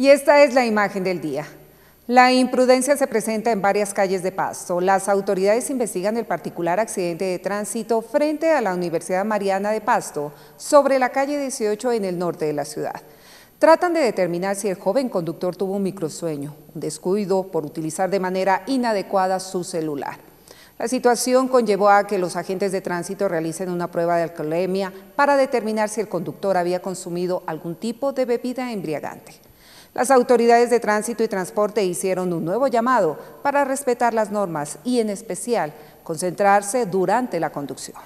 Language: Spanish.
Y esta es la imagen del día. La imprudencia se presenta en varias calles de Pasto. Las autoridades investigan el particular accidente de tránsito frente a la Universidad Mariana de Pasto, sobre la calle 18 en el norte de la ciudad. Tratan de determinar si el joven conductor tuvo un microsueño, descuido por utilizar de manera inadecuada su celular. La situación conllevó a que los agentes de tránsito realicen una prueba de alcoholemia para determinar si el conductor había consumido algún tipo de bebida embriagante. Las autoridades de tránsito y transporte hicieron un nuevo llamado para respetar las normas y en especial concentrarse durante la conducción.